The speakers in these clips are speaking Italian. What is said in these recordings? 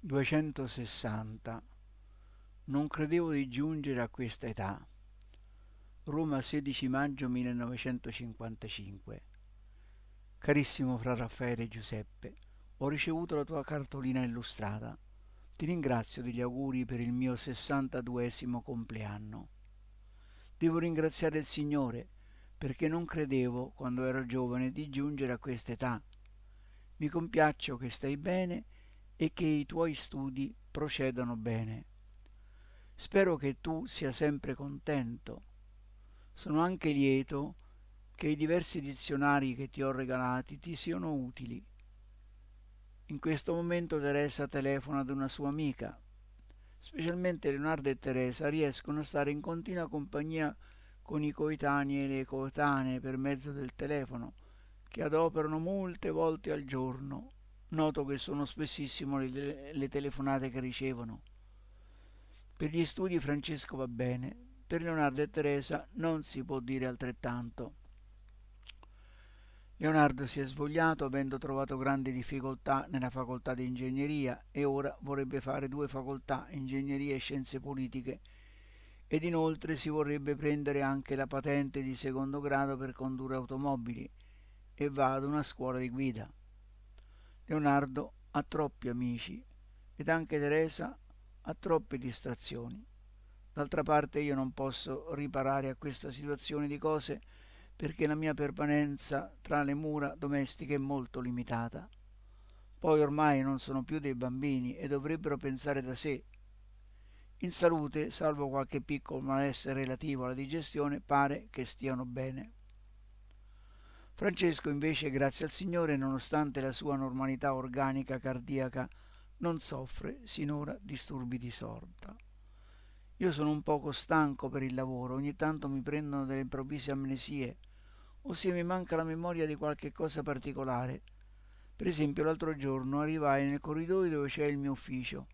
260. Non credevo di giungere a questa età. Roma 16 maggio 1955. Carissimo fra Raffaele e Giuseppe, ho ricevuto la tua cartolina illustrata. Ti ringrazio degli auguri per il mio 62 compleanno. Devo ringraziare il Signore perché non credevo, quando ero giovane, di giungere a questa età. Mi compiaccio che stai bene e che i tuoi studi procedano bene. Spero che tu sia sempre contento. Sono anche lieto che i diversi dizionari che ti ho regalati ti siano utili. In questo momento Teresa telefona ad una sua amica. Specialmente Leonardo e Teresa riescono a stare in continua compagnia con i coetanei e le coetanee per mezzo del telefono, che adoperano molte volte al giorno noto che sono spessissimo le, le telefonate che ricevono. Per gli studi Francesco va bene, per Leonardo e Teresa non si può dire altrettanto. Leonardo si è svogliato avendo trovato grandi difficoltà nella facoltà di ingegneria e ora vorrebbe fare due facoltà, ingegneria e scienze politiche, ed inoltre si vorrebbe prendere anche la patente di secondo grado per condurre automobili e va ad una scuola di guida. Leonardo ha troppi amici ed anche Teresa ha troppe distrazioni. D'altra parte io non posso riparare a questa situazione di cose perché la mia permanenza tra le mura domestiche è molto limitata. Poi ormai non sono più dei bambini e dovrebbero pensare da sé. In salute, salvo qualche piccolo malessere relativo alla digestione, pare che stiano bene. Francesco invece, grazie al Signore, nonostante la sua normalità organica cardiaca, non soffre sinora disturbi di sorta. Io sono un poco stanco per il lavoro, ogni tanto mi prendono delle improvvise amnesie, ossia mi manca la memoria di qualche cosa particolare. Per esempio l'altro giorno arrivai nel corridoio dove c'è il mio ufficio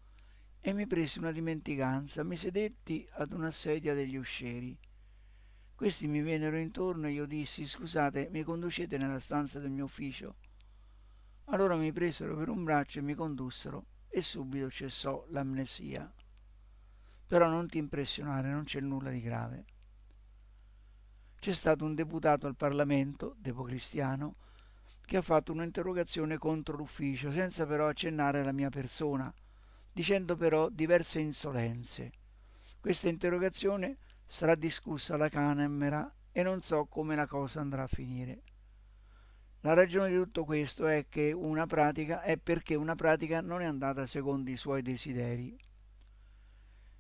e mi presi una dimenticanza, mi sedetti ad una sedia degli uscieri questi mi vennero intorno e io dissi scusate, mi conducete nella stanza del mio ufficio. Allora mi presero per un braccio e mi condussero e subito cessò l'amnesia. Però non ti impressionare, non c'è nulla di grave. C'è stato un deputato al Parlamento, depocristiano, che ha fatto un'interrogazione contro l'ufficio, senza però accennare alla mia persona, dicendo però diverse insolenze. Questa interrogazione sarà discussa la Canemera e non so come la cosa andrà a finire. La ragione di tutto questo è, che una pratica, è perché una pratica non è andata secondo i suoi desideri.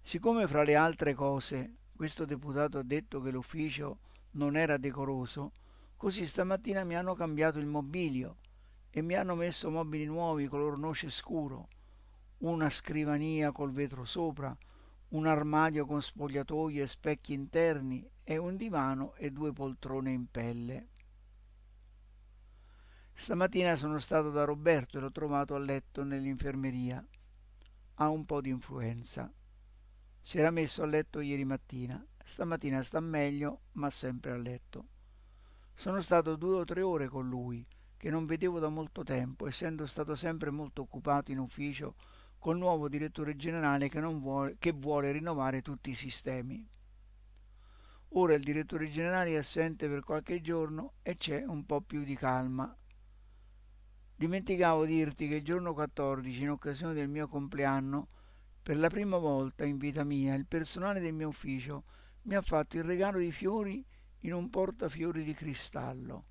Siccome fra le altre cose questo deputato ha detto che l'ufficio non era decoroso, così stamattina mi hanno cambiato il mobilio e mi hanno messo mobili nuovi color noce scuro, una scrivania col vetro sopra, un armadio con spogliatoio e specchi interni e un divano e due poltrone in pelle. Stamattina sono stato da Roberto e l'ho trovato a letto nell'infermeria. Ha un po' di influenza. Si era messo a letto ieri mattina. Stamattina sta meglio, ma sempre a letto. Sono stato due o tre ore con lui, che non vedevo da molto tempo, essendo stato sempre molto occupato in ufficio col nuovo direttore generale che vuole, che vuole rinnovare tutti i sistemi. Ora il direttore generale è assente per qualche giorno e c'è un po' più di calma. Dimenticavo dirti che il giorno 14, in occasione del mio compleanno, per la prima volta in vita mia il personale del mio ufficio mi ha fatto il regalo di fiori in un portafiori di cristallo,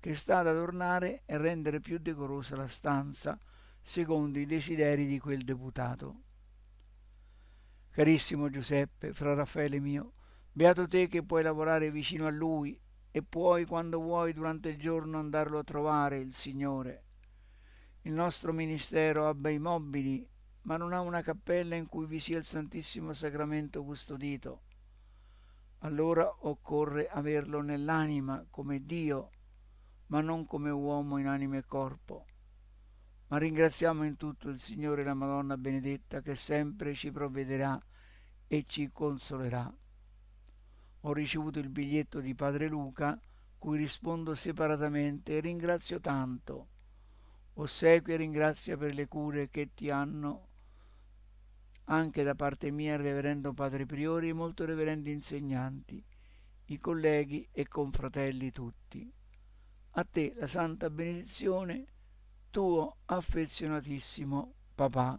che sta ad adornare e rendere più decorosa la stanza, secondo i desideri di quel deputato. Carissimo Giuseppe, fra Raffaele mio, beato te che puoi lavorare vicino a lui e puoi quando vuoi durante il giorno andarlo a trovare, il Signore. Il nostro ministero ha bei mobili, ma non ha una cappella in cui vi sia il Santissimo Sacramento custodito. Allora occorre averlo nell'anima come Dio, ma non come uomo in anima e corpo ma ringraziamo in tutto il Signore e la Madonna benedetta che sempre ci provvederà e ci consolerà. Ho ricevuto il biglietto di Padre Luca, cui rispondo separatamente e ringrazio tanto. Ossequio e ringrazia per le cure che ti hanno anche da parte mia il Reverendo Padre Priori e molto reverendi insegnanti, i colleghi e confratelli tutti. A te la santa benedizione tuo affezionatissimo papà.